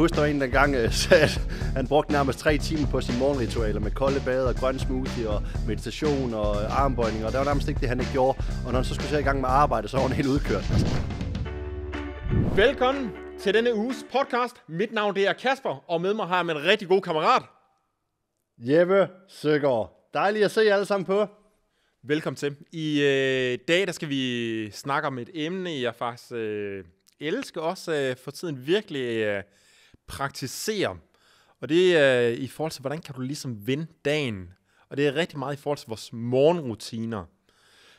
husker en, den gang øh, sagde, at han brugte nærmest tre timer på sine morgenritualer med kolde bade og grøn smoothie og meditation og øh, armbøjninger. Og det var nærmest ikke det, han ikke gjorde. Og når han så skulle sætte i gang med arbejde, så var han helt udkørt. Velkommen til denne uges podcast. Mit navn det er Kasper, og med mig har jeg en rigtig god kammerat. Jeppe Søgaard. Dejligt at se jer alle sammen på. Velkommen til. I øh, dag der skal vi snakke om et emne, jeg faktisk øh, elsker også øh, for tiden virkelig øh, praktisere. Og det er øh, i forhold til, hvordan kan du ligesom vinde dagen? Og det er rigtig meget i forhold til vores morgenrutiner.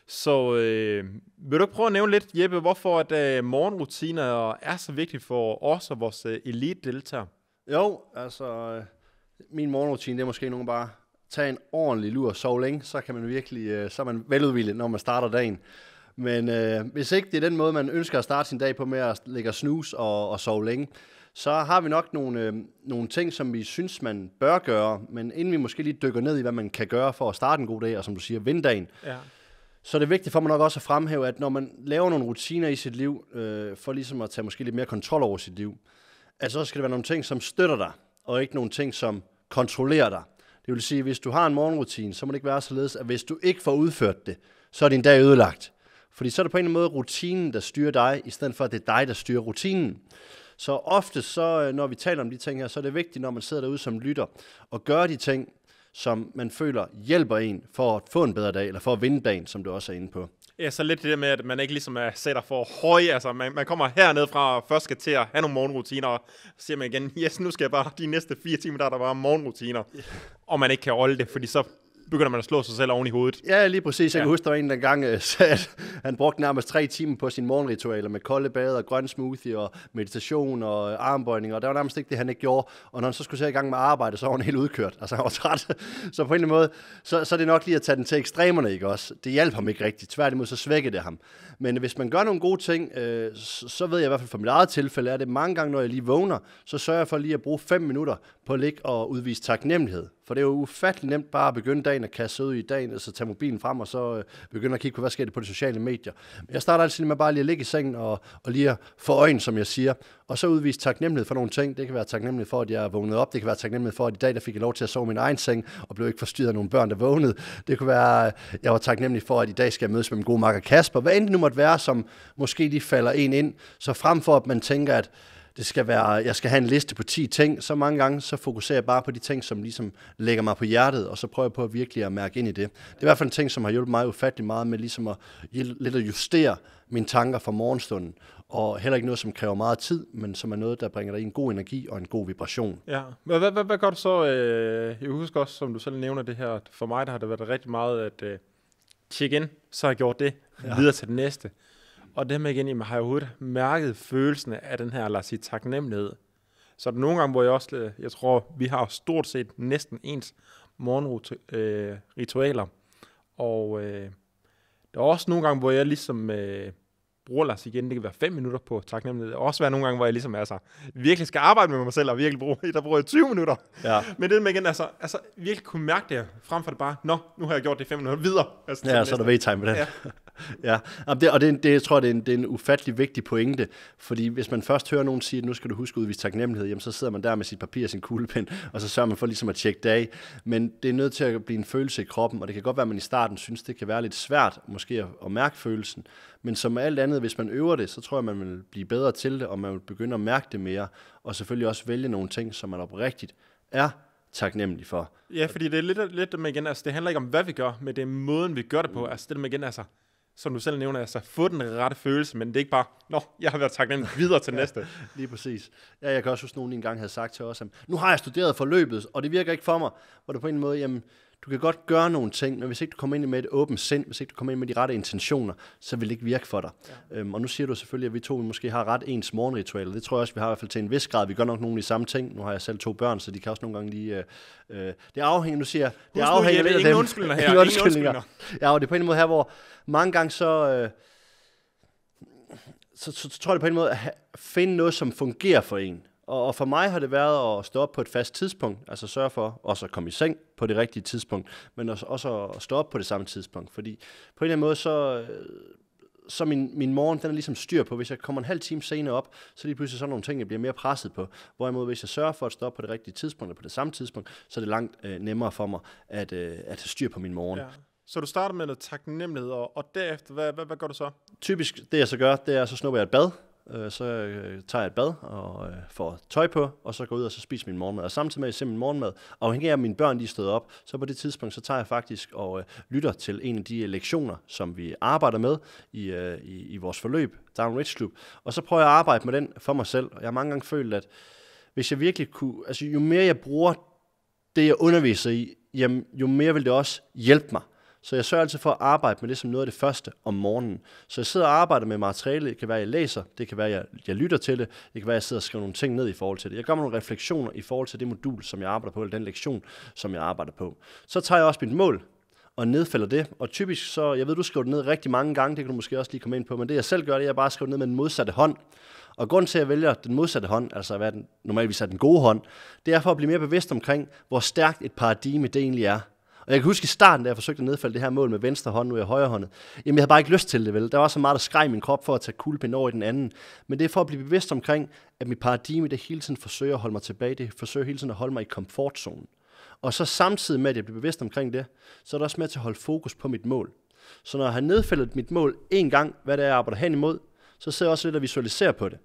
Så øh, vil du prøve at nævne lidt, Jeppe, hvorfor at øh, morgenrutiner er så vigtige for os og vores øh, elite-deltagere? Jo, altså øh, min morgenrutine, det er måske nogen bare tage en ordentlig lur og sove længe, så kan man virkelig, øh, så er man veludvildet, når man starter dagen. Men øh, hvis ikke det er den måde, man ønsker at starte sin dag på med at lægge snus og, og sove længe, så har vi nok nogle, øh, nogle ting, som vi synes, man bør gøre, men inden vi måske lige dykker ned i, hvad man kan gøre for at starte en god dag, og som du siger, vinddagen, ja. så er det vigtigt for mig nok også at fremhæve, at når man laver nogle rutiner i sit liv, øh, for ligesom at tage måske lidt mere kontrol over sit liv, altså så skal det være nogle ting, som støtter dig, og ikke nogle ting, som kontrollerer dig. Det vil sige, at hvis du har en morgenrutine, så må det ikke være således, at hvis du ikke får udført det, så er din dag ødelagt. Fordi så er det på en eller anden måde rutinen, der styrer dig, i stedet for at det er dig, der styrer rutinen. Så ofte så, øh, når vi taler om de ting her, så er det vigtigt, når man sidder derude som lytter, og gør de ting, som man føler hjælper en for at få en bedre dag, eller for at vinde dagen, som du også er inde på. Ja, så lidt det der med, at man ikke ligesom er sætter for høj. altså man, man kommer hernede fra og først skal til at have nogle morgenrutiner, og så siger man igen, yes, nu skal jeg bare de næste fire timer, der er der bare morgenrutiner, og man ikke kan holde det, fordi så begynder man at slå sig selv oven i hovedet. Ja, lige præcis. Jeg ja. kan huske, der var en, der gang øh, sagde, han brugte nærmest tre timer på sine morgenritualer med kolde bade og grøn smoothie og meditation og øh, armbøjninger. Og det var nærmest ikke det, han ikke gjorde. Og når han så skulle se i gang med arbejde, så var han helt udkørt. Altså, han var træt. Så på en eller anden måde, så, så er det nok lige at tage den til ekstremerne, ikke også? Det hjalp ham ikke rigtigt. Tværtimod, så svækkede det ham. Men hvis man gør nogle gode ting, øh, så ved jeg i hvert fald fra mit eget tilfælde, er det mange gange, når jeg lige vågner, så sørger jeg for lige at bruge fem minutter på at ligge og udvise taknemmelighed. For det er jo ufattelig nemt bare at begynde dagen at kaste ud i dagen, og så altså tage mobilen frem og så øh, begynde at kigge på, hvad sker det på de sociale medier. Men jeg starter altid med bare lige at ligge i sengen og, og lige at få øjen, som jeg siger. Og så udvise taknemmelighed for nogle ting. Det kan være taknemmelighed for, at jeg vågnet op. Det kan være taknemmelighed for, at i dag der fik jeg lov til at sove i min egen seng og blev ikke forstyrret af nogle børn, der vågnede. Det kunne være, øh, jeg var taknemmelig for, at i dag skal jeg mødes med min gode makker Kasper. Hvad end det nu måtte være, som måske lige falder en ind. Så frem for, at man tænker, at det skal være, jeg skal have en liste på 10 ting, så mange gange, så fokuserer jeg bare på de ting, som ligesom lægger mig på hjertet, og så prøver jeg på at virkelig at mærke ind i det. Det er i hvert fald en ting, som har hjulpet mig ufattelig meget med ligesom at, lidt at justere mine tanker fra morgenstunden, og heller ikke noget, som kræver meget tid, men som er noget, der bringer dig en god energi og en god vibration. Ja, hvad, hvad, hvad, hvad gør du så? Øh, jeg husker også, som du selv nævner det her, for mig der har det været rigtig meget at øh, tjekke ind, så har jeg gjort det, ja. videre til det næste. Og det med igen, jamen, har jeg overhovedet mærket følelsen af den her, lad os sige, taknemmelighed. Så er der nogle gange, hvor jeg også, øh, jeg tror, vi har stort set næsten ens morgenritualer. Øh, og øh, der er også nogle gange, hvor jeg ligesom øh, bruger, lad os igen, det kan være 5 minutter på taknemmelighed. Det kan også være nogle gange, hvor jeg ligesom altså, virkelig skal arbejde med mig selv, og virkelig bruger, der bruger jeg 20 minutter. Ja. Men det med igen, altså, altså virkelig kunne mærke det, frem for det bare, nå, nu har jeg gjort det 5 minutter videre. Altså, ja, så er der wait time med det. Ja. ja, det, og det, det jeg tror jeg, det er, en, det er en ufattelig vigtig pointe, fordi hvis man først hører nogen sige, at nu skal du huske at udvise taknemmelighed, jamen så sidder man der med sit papir og sin kuglepen, og så sørger man for ligesom at tjekke dag. Men det er nødt til at blive en følelse i kroppen, og det kan godt være, at man i starten synes, det kan være lidt svært måske at, at mærke følelsen, men som alt andet, hvis man øver det, så tror jeg, man vil blive bedre til det, og man vil begynde at mærke det mere, og selvfølgelig også vælge nogle ting, som man oprigtigt er taknemmelig for. Ja, fordi det er lidt, lidt med igen, altså det handler ikke om, hvad vi gør, men det er måden, vi gør det på. Altså det med igen, altså som du selv nævner, altså få den rette følelse, men det er ikke bare, nå, jeg har været taknemmelig videre til ja, næste. Lige præcis. Ja, jeg kan også huske, at nogen engang havde sagt til os, at nu har jeg studeret forløbet, og det virker ikke for mig. Hvor det på en måde, jamen, du kan godt gøre nogle ting, men hvis ikke du kommer ind med et åbent sind, hvis ikke du kommer ind med de rette intentioner, så vil det ikke virke for dig. Ja. Øhm, og nu siger du selvfølgelig, at vi to vi måske har ret ens morgenritualer. Det tror jeg også, vi har i hvert fald til en vis grad. Vi gør nok nogle af de samme ting. Nu har jeg selv to børn, så de kan også nogle gange lige... Øh, øh det afhænger, nu siger jeg, det Husk afhænger lidt af dem. undskyldninger her. ingen undskyldninger. Ja, og det er på en måde her, hvor mange gange så... Øh, så, så, så tror jeg på en måde at finde noget, som fungerer for en. Og, og for mig har det været at stå op på et fast tidspunkt, altså sørge for også at komme i seng på det rigtige tidspunkt, men også, også at stå op på det samme tidspunkt. Fordi på en eller anden måde, så, så min, min morgen, den er ligesom styr på. Hvis jeg kommer en halv time senere op, så lige pludselig sådan nogle ting, jeg bliver mere presset på. Hvorimod, hvis jeg sørger for at stå op på det rigtige tidspunkt, og på det samme tidspunkt, så er det langt øh, nemmere for mig at, øh, at have styr på min morgen. Ja. Så du starter med noget taknemmelighed, og, og derefter, hvad, hvad, hvad gør du så? Typisk, det jeg så gør, det er, så snupper jeg et bad, øh, så øh, tager jeg et bad og øh, får tøj på, og så går ud og så spiser min morgenmad. Og samtidig med, at jeg ser min morgenmad, afhængig af, mine børn lige stod op, så på det tidspunkt, så tager jeg faktisk og øh, lytter til en af de øh, lektioner, som vi arbejder med i, øh, i, i vores forløb, Down Rich Club. Og så prøver jeg at arbejde med den for mig selv. Og jeg har mange gange følt, at hvis jeg virkelig kunne, altså jo mere jeg bruger det, jeg underviser i, jamen, jo mere vil det også hjælpe mig så jeg sørger altid for at arbejde med det som noget af det første om morgenen. Så jeg sidder og arbejder med materiale. Det kan være, at jeg læser. Det kan være, at jeg, jeg lytter til det. Det kan være, at jeg sidder og skriver nogle ting ned i forhold til det. Jeg gør mig nogle refleksioner i forhold til det modul, som jeg arbejder på, eller den lektion, som jeg arbejder på. Så tager jeg også mit mål og nedfælder det. Og typisk så, jeg ved, du skriver det ned rigtig mange gange, det kan du måske også lige komme ind på, men det jeg selv gør, det er, at jeg bare skriver det ned med den modsatte hånd. Og grund til, at jeg vælger den modsatte hånd, altså hvad den, normalt er den gode hånd, det er for at blive mere bevidst omkring, hvor stærkt et paradigme det egentlig er. Og jeg kan huske i starten, da jeg forsøgte at nedfælde det her mål med venstre hånd, nu er jeg højre hånd. Jamen, jeg havde bare ikke lyst til det, vel? Der var så meget, der skreg min krop for at tage kuglepind over i den anden. Men det er for at blive bevidst omkring, at mit paradigme, det hele tiden forsøger at holde mig tilbage. Det forsøger hele tiden at holde mig i komfortzonen. Og så samtidig med, at jeg bliver bevidst omkring det, så er det også med til at holde fokus på mit mål. Så når jeg har nedfældet mit mål en gang, hvad det er, jeg arbejder hen imod, så sidder jeg også lidt og visualiserer på det.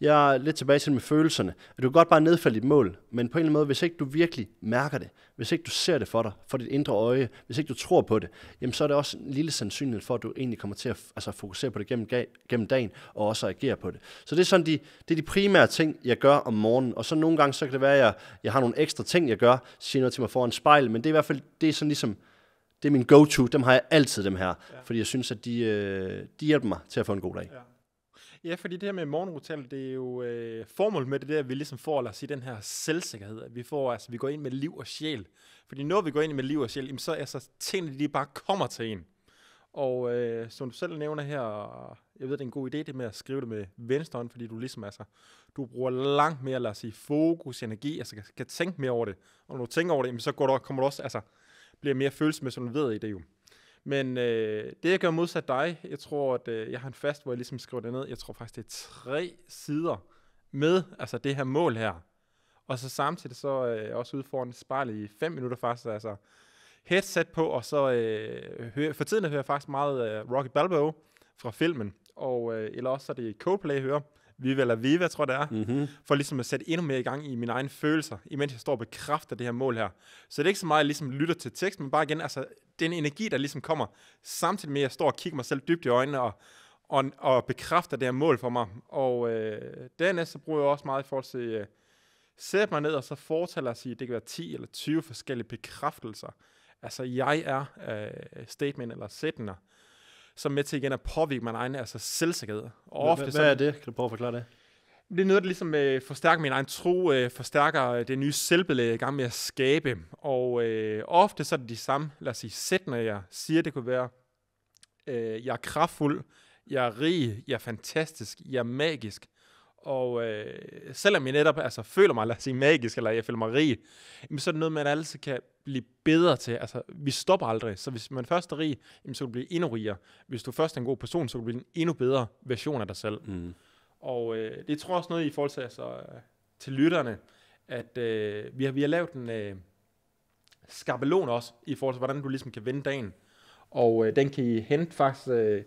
Jeg er lidt tilbage til med følelserne. At du kan godt bare nedfælde dit mål, men på en eller anden måde, hvis ikke du virkelig mærker det, hvis ikke du ser det for dig, for dit indre øje, hvis ikke du tror på det, jamen så er det også en lille sandsynlighed for, at du egentlig kommer til at altså, fokusere på det gennem, gennem dagen, og også agere på det. Så det er sådan de, det er de primære ting, jeg gør om morgenen, og så nogle gange, så kan det være, at jeg, jeg har nogle ekstra ting, jeg gør, siger noget til mig foran spejl, men det er i hvert fald, det er sådan ligesom, det er min go-to, dem har jeg altid dem her, ja. fordi jeg synes, at de, øh, de hjælper mig til at få en god dag. Ja. Ja, fordi det her med morgenrutiner, det er jo øh, formålet med det der, at vi ligesom får, lad os sige, den her selvsikkerhed. vi, får, altså, vi går ind med liv og sjæl. Fordi når vi går ind med liv og sjæl, jamen, så altså, tingene de bare kommer til en. Og øh, som du selv nævner her, jeg ved, det er en god idé, det med at skrive det med venstre hånd, fordi du ligesom altså, du bruger langt mere, lad os sige, fokus, energi, altså kan, kan tænke mere over det. Og når du tænker over det, jamen, så går du, kommer du også, altså, bliver mere følelsesmæssigt, som du ved i det jo. Men øh, det, jeg gør modsat dig, jeg tror, at øh, jeg har en fast, hvor jeg ligesom skriver det ned. Jeg tror faktisk, det er tre sider med altså det her mål her. Og så samtidig så øh, også ude foran spejl i fem minutter faktisk, altså headset på, og så øh, hører, for tiden hører jeg faktisk meget øh, Rocky Balboa fra filmen, og øh, eller også så er det Coldplay, jeg hører. Viva la Viva, tror jeg det er, mm-hmm. for ligesom at sætte endnu mere i gang i mine egne følelser, imens jeg står og bekræfter det her mål her. Så det er ikke så meget, at jeg ligesom lytter til tekst, men bare igen, altså, den energi, der ligesom kommer, samtidig med, at jeg står og kigger mig selv dybt i øjnene og, og, og bekræfter det her mål for mig. Og øh, dernæst så bruger jeg også meget i forhold til, øh, sæt mig ned og så fortæller og sige, det kan være 10 eller 20 forskellige bekræftelser. Altså, jeg er øh, statement eller sætninger som med til igen at påvirke min egen altså selvsikkerhed. Og ofte hvad, hvad er det? Kan du prøve at forklare det? Det er noget, der ligesom øh, forstærker min egen tro, øh, forstærker øh, det nye selvbillede, jeg er i gang med at skabe. Og øh, ofte så er det de samme, lad os sige, sætninger, jeg siger. Det kunne være, øh, jeg er kraftfuld, jeg er rig, jeg er fantastisk, jeg er magisk. Og øh, selvom jeg netop altså, føler mig, lad os sige, magisk, eller jeg føler mig rig, jamen, så er det noget, man altid kan blive bedre til. Altså, vi stopper aldrig. Så hvis man først er rig, jamen, så kan du blive endnu rigere. Hvis du først er en god person, så kan du blive en endnu bedre version af dig selv. Mm. Og øh, det tror jeg også noget i forhold til, altså, øh, til lytterne, at øh, vi, har, vi har lavet en øh, skabelon også, i forhold til, hvordan du ligesom kan vende dagen. Og øh, den kan I hente faktisk øh,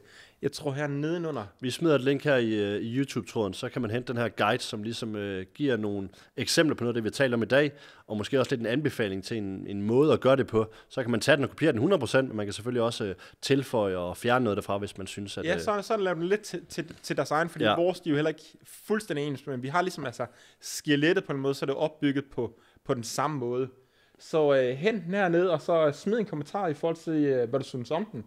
jeg tror her nedenunder. Vi smider et link her i, øh, i YouTube-tråden, så kan man hente den her guide, som ligesom øh, giver nogle eksempler på noget, det vi taler om i dag, og måske også lidt en anbefaling til en, en måde at gøre det på. Så kan man tage den og kopiere den 100%, men man kan selvfølgelig også øh, tilføje og fjerne noget derfra, hvis man synes, at... Ja, øh, så, så laver den lidt til, til, til deres egen, fordi ja. vores de er jo heller ikke fuldstændig ens, men vi har ligesom altså skelettet på en måde, så det er opbygget på, på den samme måde. Så øh, hent den hernede, og så smid en kommentar i forhold til, øh, hvad du synes om den.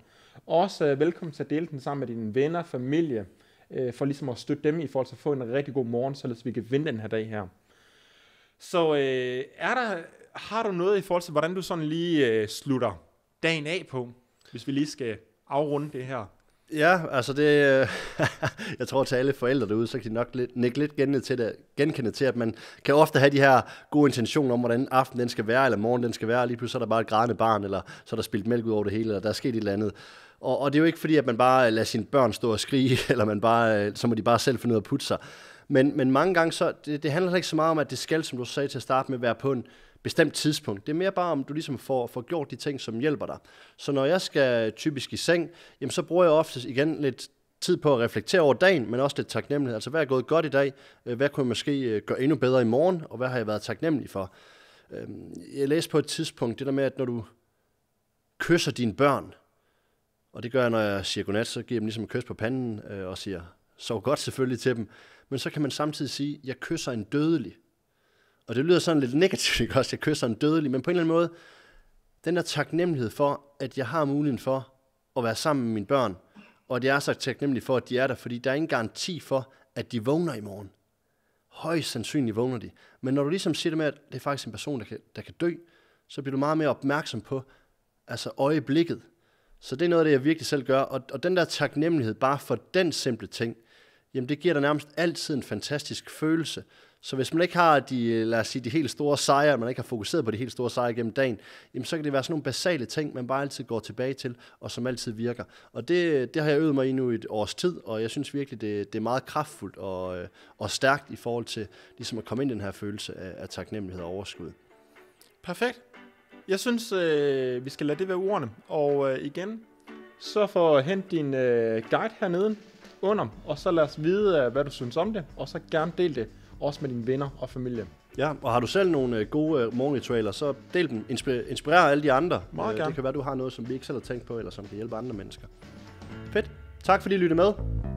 Også øh, velkommen til at dele den sammen med dine venner, familie, øh, for ligesom at støtte dem i forhold til at få en rigtig god morgen, så vi kan vinde den her dag her. Så øh, er der, har du noget i forhold til, hvordan du sådan lige øh, slutter dagen af på, hvis vi lige skal afrunde det her Ja, altså det, øh, jeg tror til alle forældre derude, så kan de nok lidt, nikke lidt genkende til, genkende til, at man kan ofte have de her gode intentioner om, hvordan aftenen den skal være, eller morgen den skal være, og lige pludselig er der bare et grædende barn, eller så er der spildt mælk ud over det hele, eller der er sket et eller andet. Og, og det er jo ikke fordi, at man bare øh, lader sine børn stå og skrige, eller man bare, øh, så må de bare selv finde ud af at putte sig. Men, men mange gange så, det, det handler ikke så meget om, at det skal, som du sagde til at starte med, være på en, bestemt tidspunkt. Det er mere bare, om du ligesom får, får gjort de ting, som hjælper dig. Så når jeg skal typisk i seng, jamen så bruger jeg ofte igen lidt tid på at reflektere over dagen, men også lidt taknemmelighed. Altså, hvad er gået godt i dag? Øh, hvad kunne jeg måske øh, gøre endnu bedre i morgen? Og hvad har jeg været taknemmelig for? Øhm, jeg læste på et tidspunkt det der med, at når du kysser dine børn, og det gør jeg, når jeg siger godnat, så giver jeg dem ligesom et kys på panden øh, og siger, sov godt selvfølgelig til dem, men så kan man samtidig sige, jeg kysser en dødelig. Og det lyder sådan lidt negativt, ikke også? Jeg kører sådan dødelig, men på en eller anden måde, den der taknemmelighed for, at jeg har muligheden for at være sammen med mine børn, og at jeg er så taknemmelig for, at de er der, fordi der er ingen garanti for, at de vågner i morgen. Højst sandsynligt vågner de. Men når du ligesom siger det med, at det er faktisk en person, der kan, der kan dø, så bliver du meget mere opmærksom på altså øjeblikket. Så det er noget af det, jeg virkelig selv gør. Og, og den der taknemmelighed bare for den simple ting – jamen det giver dig nærmest altid en fantastisk følelse. Så hvis man ikke har de, lad os sige, de helt store sejre, man ikke har fokuseret på de helt store sejre gennem dagen, jamen så kan det være sådan nogle basale ting, man bare altid går tilbage til, og som altid virker. Og det, det har jeg øvet mig i nu et års tid, og jeg synes virkelig, det, det er meget kraftfuldt og, øh, og stærkt i forhold til ligesom at komme ind i den her følelse af, af taknemmelighed og overskud. Perfekt. Jeg synes, øh, vi skal lade det være ordene. Og øh, igen, så for hent din øh, guide hernede under, og så lad os vide, øh, hvad du synes om det, og så gerne del det, også med dine venner og familie. Ja, og har du selv nogle øh, gode øh, morgenritualer, så del dem. inspirer alle de andre. Meget gerne. Det kan være, du har noget, som vi ikke selv har tænkt på, eller som kan hjælpe andre mennesker. Fedt. Tak fordi I lyttede med.